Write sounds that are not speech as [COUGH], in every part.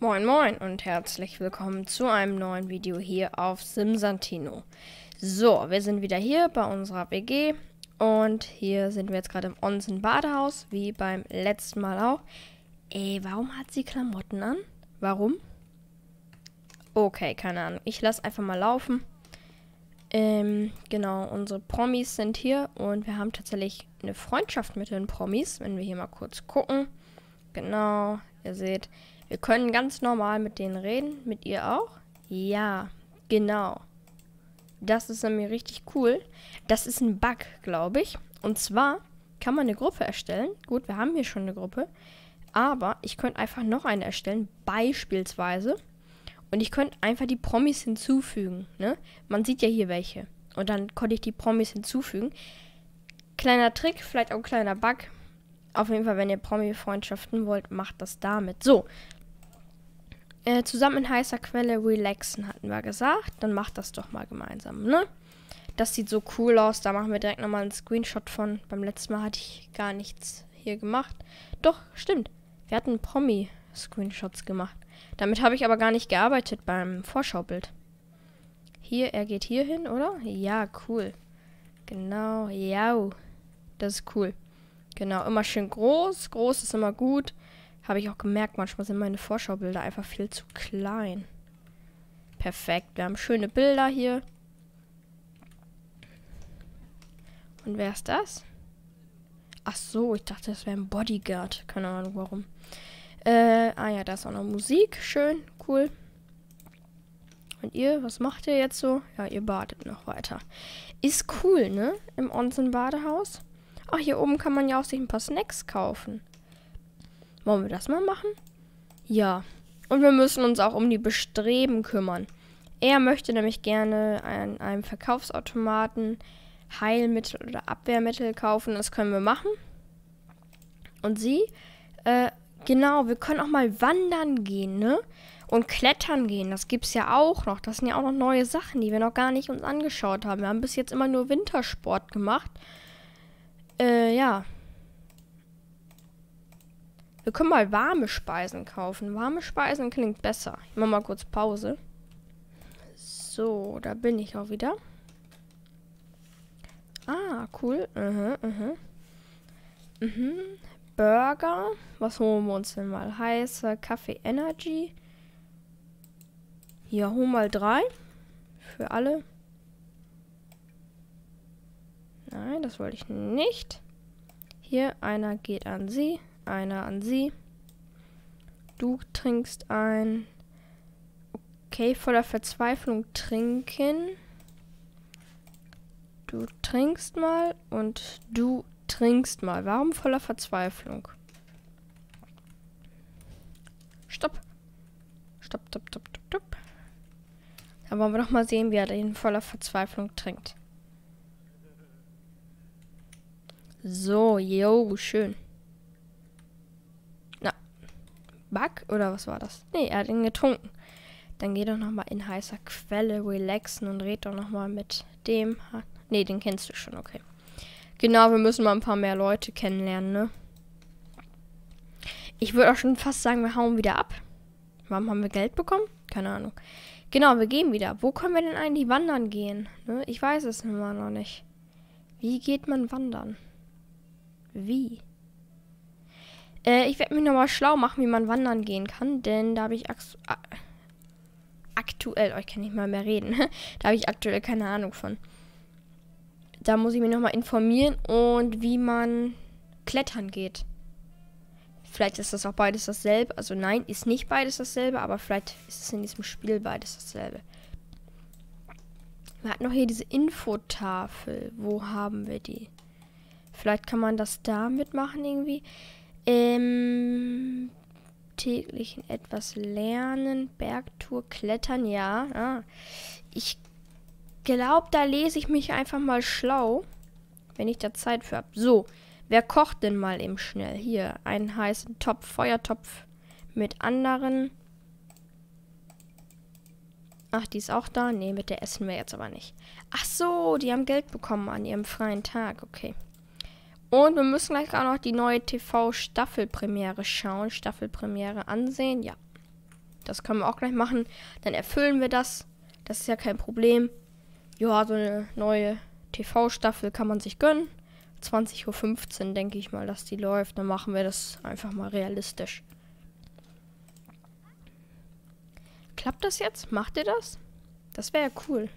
Moin moin und herzlich willkommen zu einem neuen Video hier auf Simsantino. So, wir sind wieder hier bei unserer WG und hier sind wir jetzt gerade im Onsen Badehaus, wie beim letzten Mal auch. Ey, warum hat sie Klamotten an? Warum? Okay, keine Ahnung. Ich lasse einfach mal laufen. Ähm, genau, unsere Promis sind hier und wir haben tatsächlich eine Freundschaft mit den Promis, wenn wir hier mal kurz gucken. Genau, ihr seht, wir können ganz normal mit denen reden. Mit ihr auch? Ja, genau. Das ist nämlich richtig cool. Das ist ein Bug, glaube ich. Und zwar kann man eine Gruppe erstellen. Gut, wir haben hier schon eine Gruppe. Aber ich könnte einfach noch eine erstellen, beispielsweise. Und ich könnte einfach die Promis hinzufügen. Ne? Man sieht ja hier welche. Und dann konnte ich die Promis hinzufügen. Kleiner Trick, vielleicht auch ein kleiner Bug. Auf jeden Fall, wenn ihr Promi-Freundschaften wollt, macht das damit. So, äh, zusammen in heißer Quelle relaxen, hatten wir gesagt. Dann macht das doch mal gemeinsam, ne? Das sieht so cool aus. Da machen wir direkt nochmal einen Screenshot von. Beim letzten Mal hatte ich gar nichts hier gemacht. Doch, stimmt. Wir hatten Promi-Screenshots gemacht. Damit habe ich aber gar nicht gearbeitet beim Vorschaubild. Hier, er geht hier hin, oder? Ja, cool. Genau, ja. Das ist cool. Genau, immer schön groß. Groß ist immer gut. Habe ich auch gemerkt, manchmal sind meine Vorschaubilder einfach viel zu klein. Perfekt, wir haben schöne Bilder hier. Und wer ist das? Ach so, ich dachte, das wäre ein Bodyguard. Keine Ahnung warum. Äh, ah ja, da ist auch noch Musik. Schön, cool. Und ihr, was macht ihr jetzt so? Ja, ihr badet noch weiter. Ist cool, ne? Im Onsen-Badehaus. Ach, hier oben kann man ja auch sich ein paar Snacks kaufen. Wollen wir das mal machen? Ja. Und wir müssen uns auch um die Bestreben kümmern. Er möchte nämlich gerne an einem Verkaufsautomaten Heilmittel oder Abwehrmittel kaufen. Das können wir machen. Und sie? Äh, genau, wir können auch mal wandern gehen, ne? Und klettern gehen, das gibt's ja auch noch. Das sind ja auch noch neue Sachen, die wir noch gar nicht uns angeschaut haben. Wir haben bis jetzt immer nur Wintersport gemacht. Äh, ja. Wir können mal warme Speisen kaufen. Warme Speisen klingt besser. Ich mache mal kurz Pause. So, da bin ich auch wieder. Ah, cool. Mhm, mhm. Mhm. Burger. Was holen wir uns denn mal? Heißer Kaffee Energy. Hier, hol mal drei. Für alle. Nein, das wollte ich nicht. Hier, einer geht an sie einer an sie. Du trinkst ein. Okay, voller Verzweiflung trinken. Du trinkst mal und du trinkst mal. Warum voller Verzweiflung? Stopp. Stopp, stopp, stopp, stopp, stopp. Da wollen wir doch mal sehen, wie er den voller Verzweiflung trinkt. So, yo, schön. Bug oder was war das? Ne, er hat ihn getrunken. Dann geh doch nochmal in heißer Quelle relaxen und red doch nochmal mit dem. Ne, den kennst du schon, okay. Genau, wir müssen mal ein paar mehr Leute kennenlernen, ne? Ich würde auch schon fast sagen, wir hauen wieder ab. Warum haben wir Geld bekommen? Keine Ahnung. Genau, wir gehen wieder. Wo können wir denn eigentlich wandern gehen? Ne? Ich weiß es immer noch nicht. Wie geht man wandern? Wie? Äh, ich werde mich nochmal schlau machen, wie man wandern gehen kann, denn da habe ich aktuell, oh, ich kann nicht mal mehr reden, [LAUGHS] da habe ich aktuell keine Ahnung von. Da muss ich mich nochmal informieren und wie man klettern geht. Vielleicht ist das auch beides dasselbe. Also nein, ist nicht beides dasselbe, aber vielleicht ist es in diesem Spiel beides dasselbe. Wir hatten noch hier diese Infotafel. Wo haben wir die? Vielleicht kann man das da mitmachen irgendwie. Ähm, täglichen etwas lernen, Bergtour, Klettern, ja. Ah. Ich glaube, da lese ich mich einfach mal schlau, wenn ich da Zeit für habe. So, wer kocht denn mal eben schnell? Hier, einen heißen Topf, Feuertopf mit anderen. Ach, die ist auch da? Nee, mit der essen wir jetzt aber nicht. Ach so, die haben Geld bekommen an ihrem freien Tag. Okay. Und wir müssen gleich auch noch die neue TV-Staffelpremiere schauen. Staffelpremiere ansehen. Ja. Das können wir auch gleich machen. Dann erfüllen wir das. Das ist ja kein Problem. Ja, so eine neue TV-Staffel kann man sich gönnen. 20.15 Uhr denke ich mal, dass die läuft. Dann machen wir das einfach mal realistisch. Klappt das jetzt? Macht ihr das? Das wäre ja cool.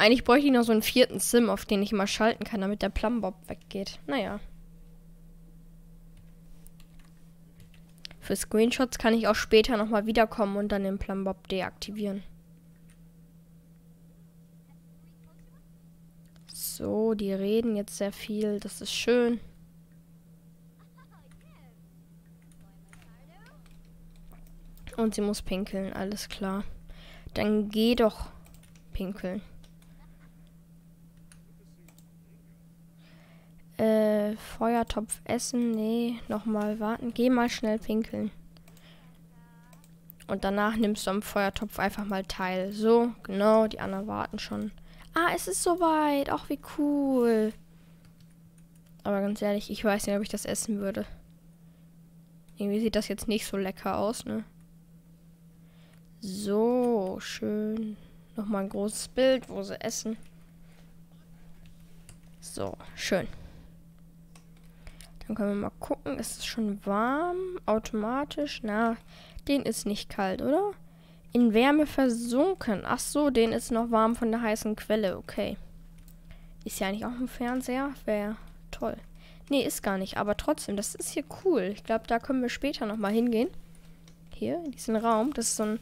Eigentlich bräuchte ich noch so einen vierten Sim, auf den ich mal schalten kann, damit der Plumbob weggeht. Naja. Für Screenshots kann ich auch später nochmal wiederkommen und dann den Plumbob deaktivieren. So, die reden jetzt sehr viel. Das ist schön. Und sie muss pinkeln, alles klar. Dann geh doch pinkeln. Feuertopf essen. Nee, nochmal warten. Geh mal schnell pinkeln. Und danach nimmst du am Feuertopf einfach mal teil. So, genau, die anderen warten schon. Ah, es ist soweit. Ach, wie cool. Aber ganz ehrlich, ich weiß nicht, ob ich das essen würde. Irgendwie sieht das jetzt nicht so lecker aus, ne? So, schön. Nochmal ein großes Bild, wo sie essen. So, schön. Dann können wir mal gucken. Ist es schon warm? Automatisch? Na, den ist nicht kalt, oder? In Wärme versunken. Ach so, den ist noch warm von der heißen Quelle. Okay. Ist ja eigentlich auch ein Fernseher. Wäre toll. Nee, ist gar nicht. Aber trotzdem, das ist hier cool. Ich glaube, da können wir später nochmal hingehen. Hier, in diesen Raum. Das ist so ein,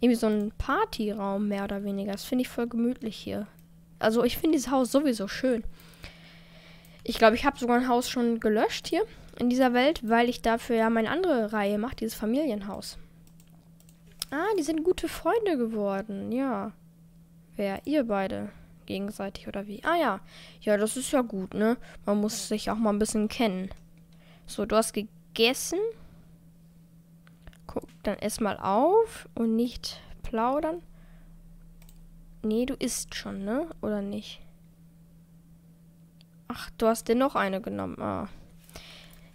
irgendwie so ein Partyraum, mehr oder weniger. Das finde ich voll gemütlich hier. Also, ich finde dieses Haus sowieso schön. Ich glaube, ich habe sogar ein Haus schon gelöscht hier in dieser Welt, weil ich dafür ja meine andere Reihe mache, dieses Familienhaus. Ah, die sind gute Freunde geworden, ja. Wer? Ihr beide. Gegenseitig oder wie? Ah ja. Ja, das ist ja gut, ne? Man muss sich auch mal ein bisschen kennen. So, du hast gegessen. Guck, dann ess mal auf und nicht plaudern. Nee, du isst schon, ne? Oder nicht? Ach, du hast dir noch eine genommen. Ah.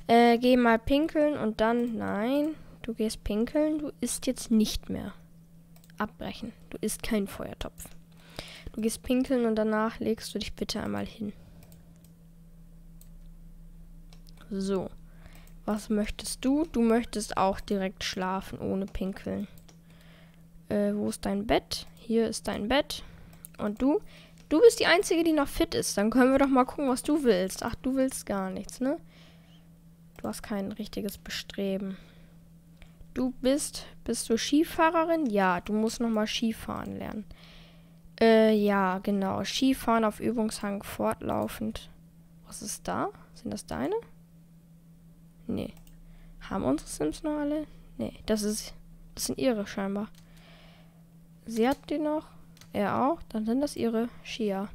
Äh, geh mal pinkeln und dann. Nein, du gehst pinkeln. Du isst jetzt nicht mehr. Abbrechen. Du isst kein Feuertopf. Du gehst pinkeln und danach legst du dich bitte einmal hin. So. Was möchtest du? Du möchtest auch direkt schlafen ohne pinkeln. Äh, wo ist dein Bett? Hier ist dein Bett. Und du? Du bist die Einzige, die noch fit ist. Dann können wir doch mal gucken, was du willst. Ach, du willst gar nichts, ne? Du hast kein richtiges Bestreben. Du bist, bist du Skifahrerin? Ja, du musst nochmal Skifahren lernen. Äh, ja, genau. Skifahren auf Übungshang fortlaufend. Was ist da? Sind das deine? Nee. Haben unsere Sims noch alle? Nee, das ist, das sind ihre scheinbar. Sie hat die noch. Er auch. Dann sind das ihre Skier.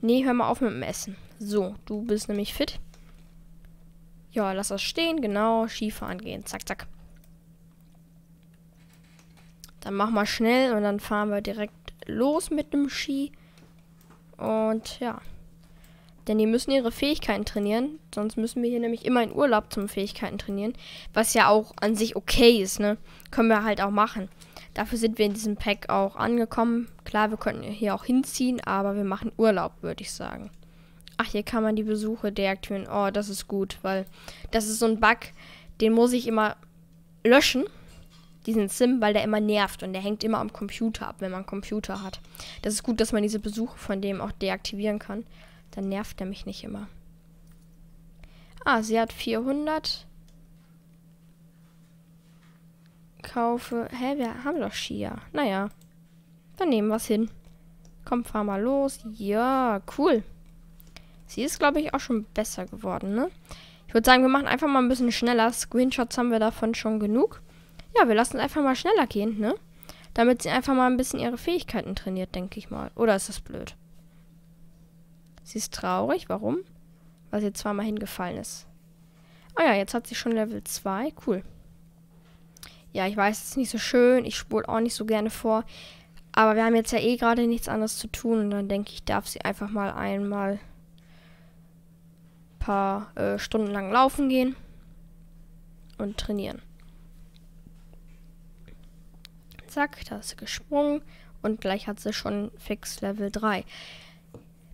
Nee, hör mal auf mit dem Essen. So, du bist nämlich fit. Ja, lass das stehen. Genau, Skifahren gehen. Zack, zack. Dann machen wir schnell und dann fahren wir direkt los mit dem Ski. Und ja. Denn die müssen ihre Fähigkeiten trainieren. Sonst müssen wir hier nämlich immer in Urlaub zum Fähigkeiten trainieren. Was ja auch an sich okay ist, ne? Können wir halt auch machen. Dafür sind wir in diesem Pack auch angekommen. Klar, wir könnten hier auch hinziehen, aber wir machen Urlaub, würde ich sagen. Ach, hier kann man die Besuche deaktivieren. Oh, das ist gut, weil das ist so ein Bug, den muss ich immer löschen, diesen Sim, weil der immer nervt und der hängt immer am Computer ab, wenn man einen Computer hat. Das ist gut, dass man diese Besuche von dem auch deaktivieren kann. Dann nervt er mich nicht immer. Ah, sie hat 400. kaufe. Hä, wir haben doch Shia. Naja. Dann nehmen wir es hin. Komm, fahr mal los. Ja, cool. Sie ist, glaube ich, auch schon besser geworden, ne? Ich würde sagen, wir machen einfach mal ein bisschen schneller. Screenshots haben wir davon schon genug. Ja, wir lassen es einfach mal schneller gehen, ne? Damit sie einfach mal ein bisschen ihre Fähigkeiten trainiert, denke ich mal. Oder ist das blöd? Sie ist traurig. Warum? Weil sie zweimal hingefallen ist. Ah oh ja, jetzt hat sie schon Level 2. Cool. Ja, ich weiß, es ist nicht so schön. Ich spule auch nicht so gerne vor. Aber wir haben jetzt ja eh gerade nichts anderes zu tun. Und dann denke ich, darf sie einfach mal einmal paar äh, Stunden lang laufen gehen und trainieren. Zack, da ist sie gesprungen. Und gleich hat sie schon fix Level 3.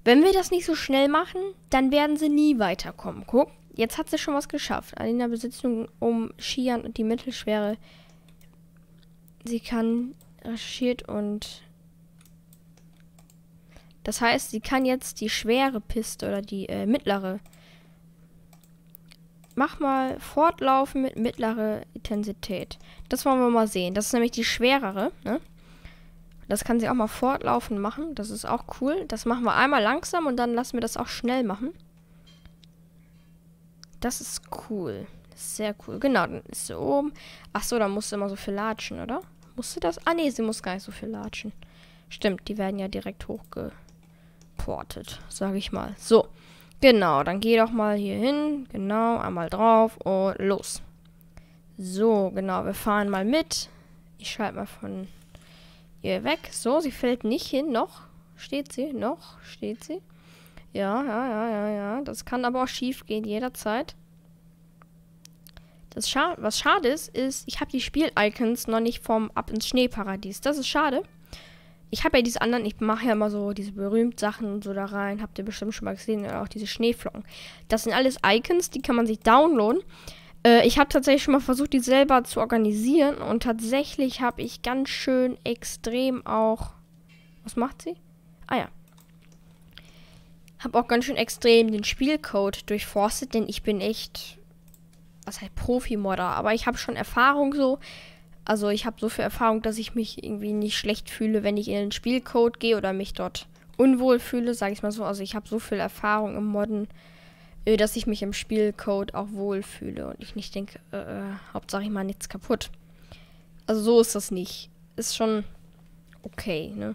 Wenn wir das nicht so schnell machen, dann werden sie nie weiterkommen. Guck, jetzt hat sie schon was geschafft. Alina besitzt nun um Skiern und die mittelschwere sie kann recherchiert und das heißt, sie kann jetzt die schwere Piste oder die äh, mittlere. Mach mal fortlaufen mit mittlerer Intensität. Das wollen wir mal sehen. Das ist nämlich die schwerere. Ne? Das kann sie auch mal fortlaufen machen. Das ist auch cool. Das machen wir einmal langsam und dann lassen wir das auch schnell machen. Das ist cool. Sehr cool. Genau, dann ist sie oben. Achso, da musst du immer so viel latschen, oder? Musste das? Ah, nee, sie muss gar nicht so viel latschen. Stimmt, die werden ja direkt hochgeportet, sage ich mal. So, genau, dann geh doch mal hier hin. Genau, einmal drauf und los. So, genau, wir fahren mal mit. Ich schalte mal von ihr weg. So, sie fällt nicht hin. Noch steht sie, noch steht sie. Ja, ja, ja, ja, ja. Das kann aber auch schief gehen jederzeit. Das scha was schade ist, ist, ich habe die Spiel-Icons noch nicht vom Ab ins Schneeparadies. Das ist schade. Ich habe ja diese anderen, ich mache ja immer so diese berühmten Sachen und so da rein. Habt ihr bestimmt schon mal gesehen. Oder auch diese Schneeflocken. Das sind alles Icons, die kann man sich downloaden. Äh, ich habe tatsächlich schon mal versucht, die selber zu organisieren. Und tatsächlich habe ich ganz schön extrem auch... Was macht sie? Ah ja. Habe auch ganz schön extrem den Spielcode durchforstet, denn ich bin echt was heißt Profi-Modder, aber ich habe schon Erfahrung so. Also ich habe so viel Erfahrung, dass ich mich irgendwie nicht schlecht fühle, wenn ich in den Spielcode gehe oder mich dort unwohl fühle, sage ich mal so. Also ich habe so viel Erfahrung im Modden, äh, dass ich mich im Spielcode auch wohl fühle und ich nicht denke, äh, äh, Hauptsache ich mache nichts kaputt. Also so ist das nicht. Ist schon okay, ne?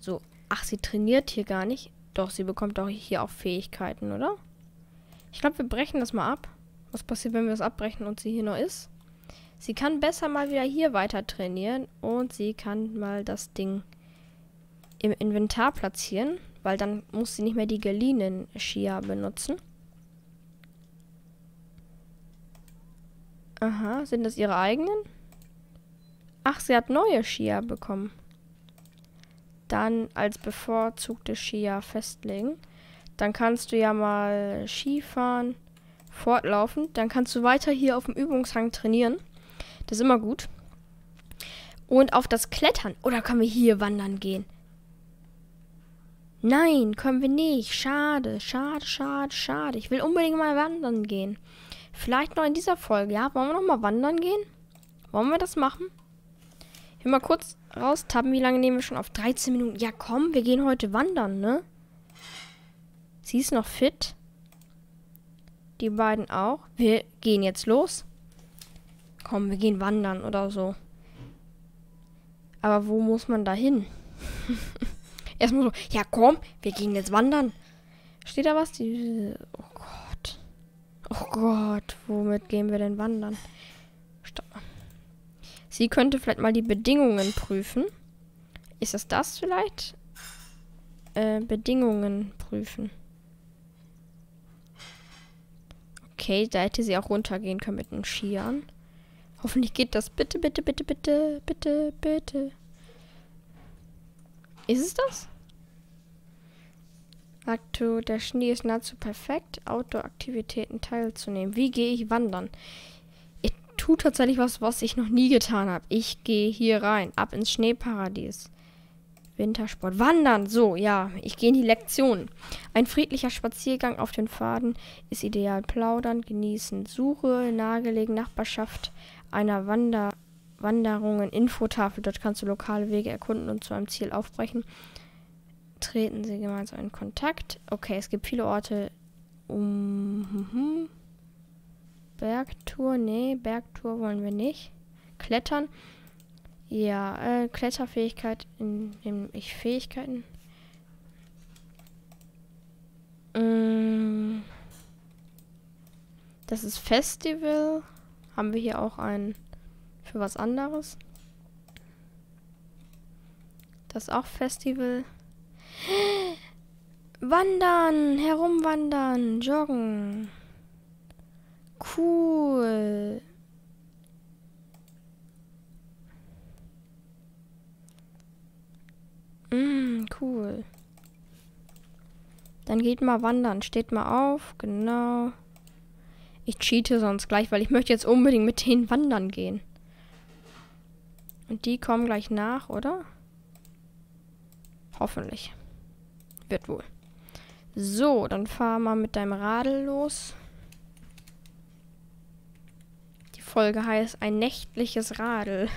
So, ach, sie trainiert hier gar nicht. Doch, sie bekommt auch hier auch Fähigkeiten, oder? Ich glaube, wir brechen das mal ab. Was passiert, wenn wir es abbrechen und sie hier noch ist? Sie kann besser mal wieder hier weiter trainieren und sie kann mal das Ding im Inventar platzieren, weil dann muss sie nicht mehr die geliehenen Skier benutzen. Aha, sind das ihre eigenen? Ach, sie hat neue Skier bekommen. Dann als bevorzugte Skier festlegen. Dann kannst du ja mal Skifahren. fahren fortlaufen. Dann kannst du weiter hier auf dem Übungshang trainieren. Das ist immer gut. Und auf das Klettern. Oder können wir hier wandern gehen? Nein, können wir nicht. Schade, schade, schade, schade. Ich will unbedingt mal wandern gehen. Vielleicht noch in dieser Folge, ja? Wollen wir noch mal wandern gehen? Wollen wir das machen? Hier mal kurz Tappen, Wie lange nehmen wir schon auf? 13 Minuten. Ja, komm, wir gehen heute wandern, ne? Sie ist noch fit. Die beiden auch. Wir gehen jetzt los. Komm, wir gehen wandern oder so. Aber wo muss man da hin? [LAUGHS] Erstmal so, ja komm, wir gehen jetzt wandern. Steht da was? Die, oh Gott. Oh Gott, womit gehen wir denn wandern? Stopp mal. Sie könnte vielleicht mal die Bedingungen prüfen. Ist das das vielleicht? Äh, Bedingungen prüfen. Okay, da hätte sie auch runtergehen können mit den Skiern. Hoffentlich geht das. Bitte, bitte, bitte, bitte, bitte, bitte. Ist es das? Aktu, der Schnee ist nahezu perfekt, Outdoor-Aktivitäten teilzunehmen. Wie gehe ich wandern? Ich tue tatsächlich was, was ich noch nie getan habe. Ich gehe hier rein, ab ins Schneeparadies. Wintersport. Wandern, so, ja, ich gehe in die Lektion. Ein friedlicher Spaziergang auf den Pfaden ist ideal. Plaudern, genießen, Suche, nahegelegen, Nachbarschaft einer Wander Wanderungen, Infotafel. Dort kannst du lokale Wege erkunden und zu einem Ziel aufbrechen. Treten sie gemeinsam in Kontakt. Okay, es gibt viele Orte um. Mhm. Bergtour, nee, Bergtour wollen wir nicht. Klettern. Ja, äh, Kletterfähigkeit nehme ich Fähigkeiten. Ähm, das ist Festival. Haben wir hier auch ein für was anderes? Das ist auch Festival. [GASPS] Wandern, herumwandern, joggen. Cool. Mm, cool. Dann geht mal wandern. Steht mal auf. Genau. Ich cheate sonst gleich, weil ich möchte jetzt unbedingt mit denen wandern gehen. Und die kommen gleich nach, oder? Hoffentlich. Wird wohl. So, dann fahr mal mit deinem Radl los. Die Folge heißt ein nächtliches Radl.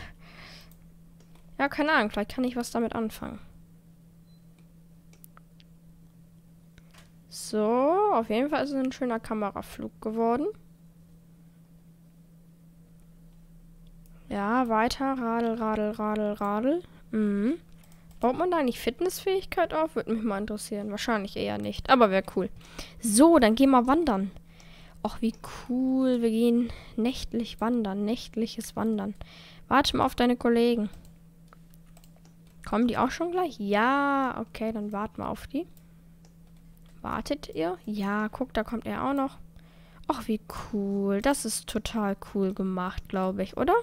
Ja, keine Ahnung, vielleicht kann ich was damit anfangen. So, auf jeden Fall ist es ein schöner Kameraflug geworden. Ja, weiter. Radel, Radel, Radel, Radel. Mhm. Baut man da nicht Fitnessfähigkeit auf? Würde mich mal interessieren. Wahrscheinlich eher nicht, aber wäre cool. So, dann gehen wir wandern. Och, wie cool. Wir gehen nächtlich wandern. Nächtliches Wandern. Warte mal auf deine Kollegen. Kommen die auch schon gleich? Ja, okay, dann warten wir auf die. Wartet ihr? Ja, guck, da kommt er auch noch. Ach, wie cool. Das ist total cool gemacht, glaube ich, oder?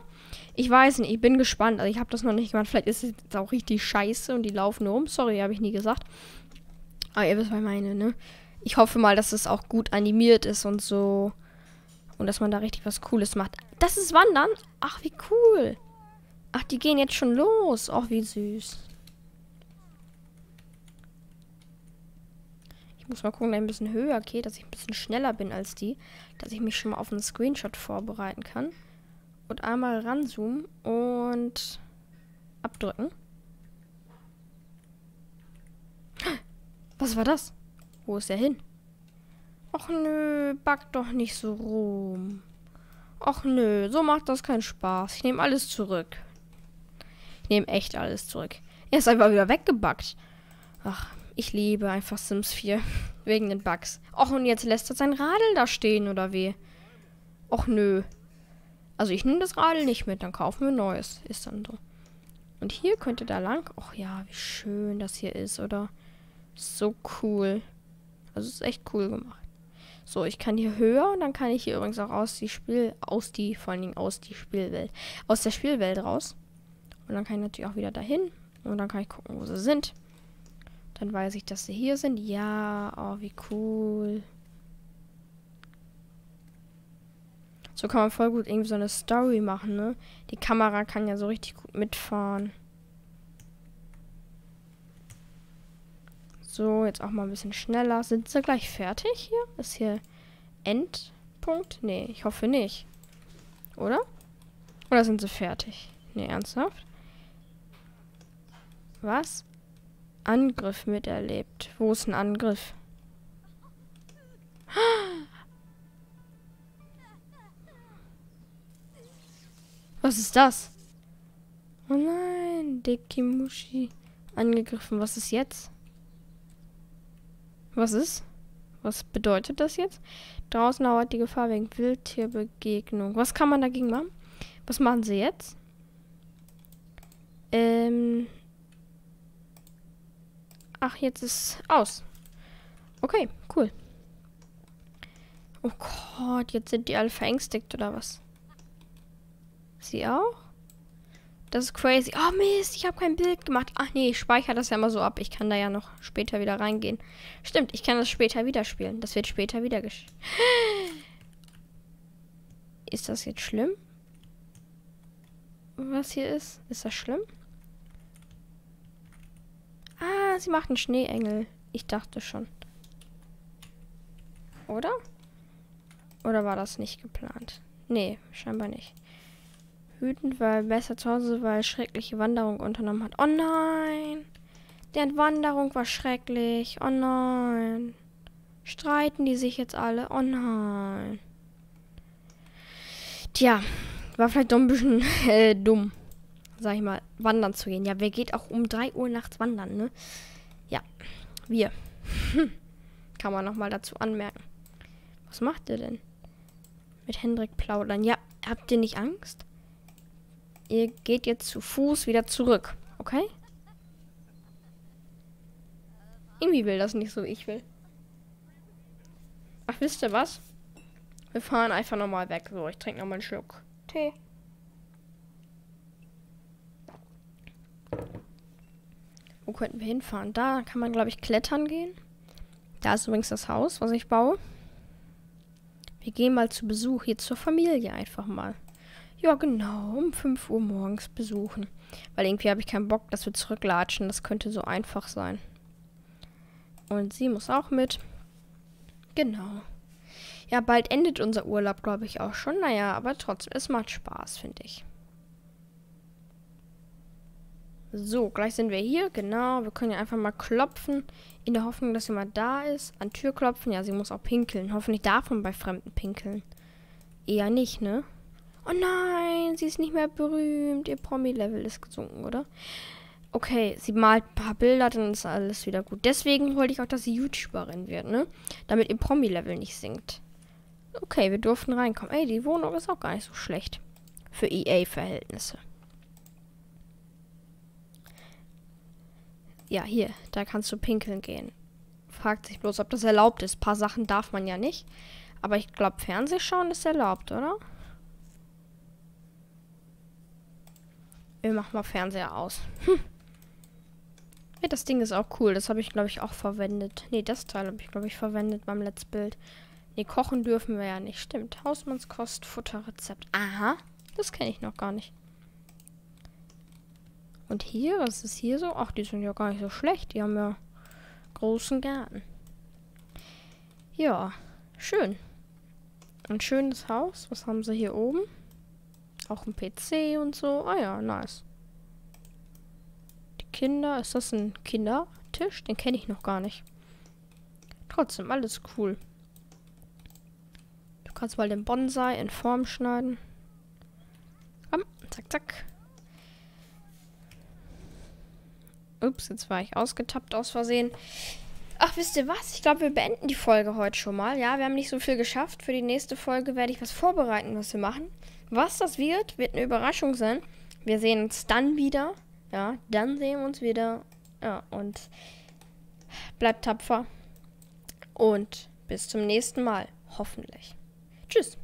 Ich weiß nicht, ich bin gespannt. Also ich habe das noch nicht gemacht. Vielleicht ist es jetzt auch richtig scheiße und die laufen nur rum. Sorry, habe ich nie gesagt. Aber ihr wisst, was ich meine, ne? Ich hoffe mal, dass es auch gut animiert ist und so. Und dass man da richtig was Cooles macht. Das ist Wandern? Ach, wie cool. Ach, die gehen jetzt schon los. Ach, wie süß. Ich muss mal gucken, dass ich ein bisschen höher gehe, dass ich ein bisschen schneller bin als die. Dass ich mich schon mal auf einen Screenshot vorbereiten kann. Und einmal ranzoomen und abdrücken. Was war das? Wo ist er hin? Och nö, back doch nicht so rum. Och nö, so macht das keinen Spaß. Ich nehme alles zurück. Ich nehme echt alles zurück. Er ist einfach wieder weggebackt. Ach, ich liebe einfach Sims 4. [LAUGHS] Wegen den Bugs. Och, und jetzt lässt er sein Radl da stehen, oder wie? Och, nö. Also ich nehme das Radl nicht mit, dann kaufen wir neues. Ist dann so. Und hier könnte da lang. Och ja, wie schön das hier ist, oder? So cool. Also ist echt cool gemacht. So, ich kann hier höher und dann kann ich hier übrigens auch aus die Spiel, aus die, vor allen Dingen aus die Spielwelt, aus der Spielwelt raus. Und dann kann ich natürlich auch wieder dahin. Und dann kann ich gucken, wo sie sind. Dann weiß ich, dass sie hier sind. Ja, oh, wie cool. So kann man voll gut irgendwie so eine Story machen, ne? Die Kamera kann ja so richtig gut mitfahren. So, jetzt auch mal ein bisschen schneller. Sind sie gleich fertig hier? Ist hier Endpunkt? Nee, ich hoffe nicht. Oder? Oder sind sie fertig? Nee, ernsthaft? Was? Angriff miterlebt. Wo ist ein Angriff? Was ist das? Oh nein, Dekimushi angegriffen. Was ist jetzt? Was ist? Was bedeutet das jetzt? Draußen lauert die Gefahr wegen Wildtierbegegnung. Was kann man dagegen machen? Was machen sie jetzt? Ähm, Ach, jetzt ist aus. Okay, cool. Oh Gott, jetzt sind die alle verängstigt oder was? Sie auch? Das ist crazy. Oh Mist, ich habe kein Bild gemacht. Ach nee, ich speichere das ja immer so ab. Ich kann da ja noch später wieder reingehen. Stimmt, ich kann das später wieder spielen. Das wird später wieder geschehen. [GASPS] Ist das jetzt schlimm? Was hier ist? Ist das schlimm? sie macht einen Schneeengel. Ich dachte schon. Oder? Oder war das nicht geplant? Nee, scheinbar nicht. Hütend, weil besser zu Hause, weil schreckliche Wanderung unternommen hat. Oh nein! Deren Wanderung war schrecklich. Oh nein. Streiten die sich jetzt alle? Oh nein. Tja, war vielleicht doch ein bisschen [LAUGHS] äh, dumm sag ich mal, wandern zu gehen. Ja, wer geht auch um 3 Uhr nachts wandern, ne? Ja, wir. Hm. Kann man nochmal dazu anmerken. Was macht ihr denn? Mit Hendrik plaudern. Ja, habt ihr nicht Angst? Ihr geht jetzt zu Fuß wieder zurück, okay? Irgendwie will das nicht so, wie ich will. Ach, wisst ihr was? Wir fahren einfach nochmal weg. So, ich trinke nochmal einen Schluck Tee. Wo könnten wir hinfahren? Da kann man, glaube ich, klettern gehen. Da ist übrigens das Haus, was ich baue. Wir gehen mal zu Besuch hier zur Familie einfach mal. Ja, genau, um 5 Uhr morgens besuchen. Weil irgendwie habe ich keinen Bock, dass wir zurücklatschen. Das könnte so einfach sein. Und sie muss auch mit. Genau. Ja, bald endet unser Urlaub, glaube ich, auch schon. Naja, aber trotzdem, es macht Spaß, finde ich. So, gleich sind wir hier. Genau, wir können ja einfach mal klopfen. In der Hoffnung, dass jemand da ist. An Tür klopfen. Ja, sie muss auch pinkeln. Hoffentlich darf man bei Fremden pinkeln. Eher nicht, ne? Oh nein, sie ist nicht mehr berühmt. Ihr Promi-Level ist gesunken, oder? Okay, sie malt ein paar Bilder, dann ist alles wieder gut. Deswegen wollte ich auch, dass sie YouTuberin wird, ne? Damit ihr Promi-Level nicht sinkt. Okay, wir durften reinkommen. Ey, die Wohnung ist auch gar nicht so schlecht. Für EA-Verhältnisse. Ja, hier, da kannst du pinkeln gehen. Fragt sich bloß, ob das erlaubt ist. Ein paar Sachen darf man ja nicht. Aber ich glaube, Fernsehschauen ist erlaubt, oder? Wir machen mal Fernseher aus. Hm. Ja, das Ding ist auch cool. Das habe ich, glaube ich, auch verwendet. Ne, das Teil habe ich, glaube ich, verwendet beim Let's Build. Ne, kochen dürfen wir ja nicht. Stimmt. Hausmannskost, Futterrezept. Aha. Das kenne ich noch gar nicht. Und hier, was ist hier so? Ach, die sind ja gar nicht so schlecht. Die haben ja großen Garten. Ja, schön. Ein schönes Haus. Was haben sie hier oben? Auch ein PC und so. Ah ja, nice. Die Kinder. Ist das ein Kindertisch? Den kenne ich noch gar nicht. Trotzdem, alles cool. Du kannst mal den Bonsai in Form schneiden. Komm, zack, zack. Ups, jetzt war ich ausgetappt aus Versehen. Ach, wisst ihr was? Ich glaube, wir beenden die Folge heute schon mal. Ja, wir haben nicht so viel geschafft. Für die nächste Folge werde ich was vorbereiten, was wir machen. Was das wird, wird eine Überraschung sein. Wir sehen uns dann wieder. Ja, dann sehen wir uns wieder. Ja, und bleibt tapfer. Und bis zum nächsten Mal. Hoffentlich. Tschüss.